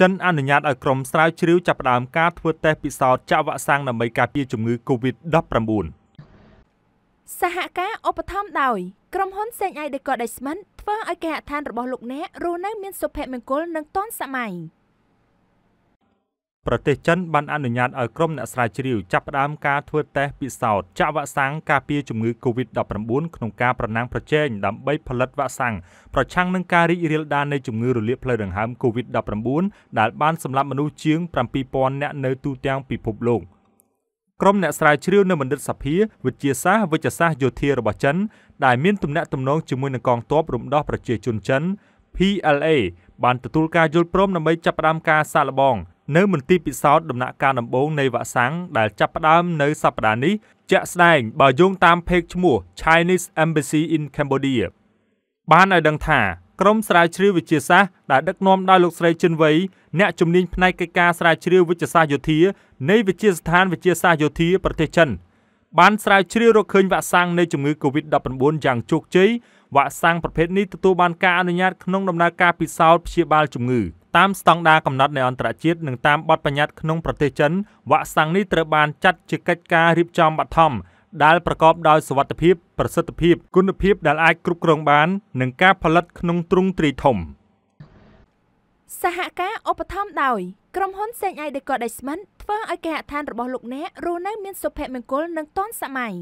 ចិនអនុញ្ញាតឲ្យក្រុមស្រាវជ្រាវចាប់ផ្ដើមការធ្វើតេស្តពិសោធន៍ចាក់វ៉ាក់សាំងដើម្បីការពារជំងឺ Covid-19 សហការឧបត្ថម្ភដោយក្រុមហ៊ុន Seng Ideco Investment ធ្វើឲ្យគេហដ្ឋានរបស់លោកអ្នករស់នៅមានសុភមង្គលនិងទាន់សម័យប្រទេសចិនបានអនុញ្ញាតឲ្យក្រុមអ្នកស្រាវជ្រាវចាប់ផ្ដើមការធ្វើតេស្តពិសោធន៍ចាក់វ៉ាក់សាំងការពារជំងឺ Covid-19 ក្នុងការប្រណាំងប្រជែងដើម្បីផលិតវ៉ាក់សាំងប្រឆាំងនឹងការរីករាលដាលនៃជំងឺរលាកផ្លូវដង្ហើម Covid-19 ដែលបានសម្លាប់មនុស្សជាង7000នាក់នៅទូទាំងពិភពលោកក្រុមអ្នកស្រាវជ្រាវនៅបណ្ឌិតសភាវិទ្យាសាស្ត្រវិទ្យាសាស្ត្រយោធារបស់ចិន ដែលមានទំនាក់ទំនងជាមួយនឹងកងទ័ពរំដោះប្រជាជនចិន PLA បានទទួលការយល់ព្រមដើម្បីចាប់ផ្ដើមការសាកល្បងនៅមន្ទីរពិសោធន៍ដំណាក់កាលដំបូងនៃវ៉ាក់សាំងដែលចាប់ផ្ដើមនៅសប្តាហ៍នេះជាក់ស្ដែងបើយោងតាមផេកឈ្មោះ Chinese Embassy in Cambodia បានឲ្យដឹងថា ក្រុមស្រាវជ្រាវវិទ្យាសាស្ត្រដែលដឹកនាំដោយលោកស្រីជិនវៃអ្នកជំនាញផ្នែកកិច្ចការស្រាវជ្រាវវិទ្យាសាស្ត្រយោធា នៃវិទ្យាស្ថានវិទ្យាសាស្ត្រយោធាប្រទេសចិនបានស្រាវជ្រាវរកឃើញវ៉ាក់សាំងនៃជំងឺ Covid-19 យ៉ាង ជោគជ័យវ៉ាក់សាំងប្រភេទនេះទទួលបានការអនុញ្ញាតក្នុងដំណើរការពិសោធន៍ព្យាបាលជំងឺតាមស្តង់ដារកំណត់នៃអន្តរជាតិនិងតាមបទបញ្ញត្តិក្នុងប្រទេសចិនវ៉ាក់សាំងនេះត្រូវបានចាត់ជាកិច្ចការរៀបចំបឋមដែលប្រកបដោយសុវត្ថិភាពប្រសិទ្ធភាពគុណភាពដែលអាចគ្រប់គ្រងបាននិងការផលិត ក្នុងទ្រង់ទ្រាយធំ។សហការឧបត្ថម្ភដោយក្រុមហ៊ុន Seng Ideco Investment ធ្វើឲ្យគេហដ្ឋានរបស់លោកអ្នករស់នៅមានសុភមង្គលនិងទាន់សម័យ